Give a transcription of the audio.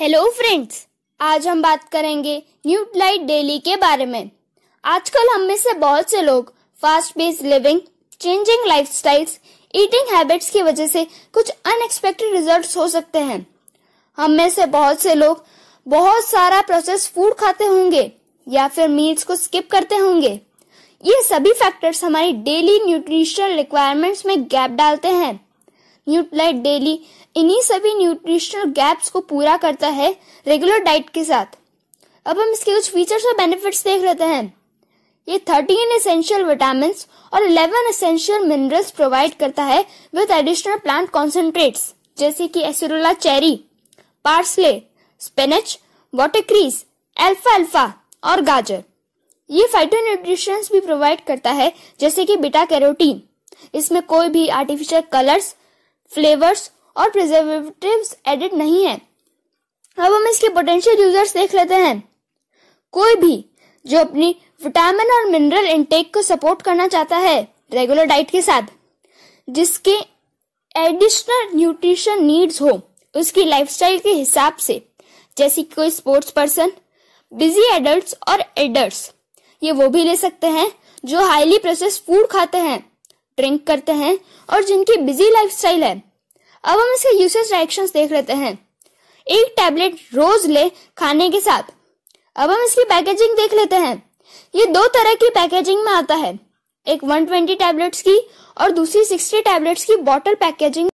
hello friends आज हम बात करेंगे न्यू लाइट डेली के बारे में आजकल हम में से बहुत से लोग fast pace living changing lifestyles eating habits की वजह से कुछ अनएक्सपेक्टेड रिजल्ट्स हो सकते हैं हम में से बहुत से लोग बहुत सारा प्रोसेस फूड खाते होंगे या फिर मील्स को स्किप करते होंगे ये सभी फैक्टर्स हमारी डेली न्यूट्रिशनल रिक्वायरमेंट्स में गैप डालते हैं न्यूट्राइट डेली इन्हीं सभी न्यूट्रिशनल गैप्स को पूरा करता है रेगुलर डाइट के साथ अब हम इसके कुछ फीचर्स और बेनिफिट्स देख लेते हैं ये थर्टीन एसेंशियल विटामिन और इलेवन एसेंशियल मिनरल्स प्रोवाइड करता है विद एडिशनल प्लांट कॉन्सेंट्रेट्स जैसे कि acerola cherry parsley spinach watercress एल्फा एल्फा और गाजर ये फाइटो भी प्रोवाइड करता है जैसे कि बीटा कैरोटीन इसमें कोई भी आर्टिफिशियल कलर्स फ्लेवर्स और प्रिजर्वेटिव्स एडिट नहीं है अब हम इसके पोटेंशियल यूजर्स देख लेते हैं कोई भी जो अपनी विटामिन और मिनरल इनटेक को सपोर्ट करना चाहता है रेगुलर डाइट के साथ जिसके एडिशनल न्यूट्रिशन नीड्स हो उसकी लाइफस्टाइल के हिसाब से जैसे कोई स्पोर्ट्स पर्सन बिजी एडल्ट्स और एडल्ट्स ये वो भी ले सकते हैं जो हाईली प्रोसेस्ड फूड खाते हैं ड्रिंक करते हैं और जिनकी बिजी स्टाइल है अब हम इसके यूसेज रिएक्शन देख लेते हैं एक टैबलेट रोज ले खाने के साथ अब हम इसकी पैकेजिंग देख लेते हैं ये दो तरह की पैकेजिंग में आता है एक 120 टैबलेट्स की और दूसरी 60 टैबलेट्स की बॉटल पैकेजिंग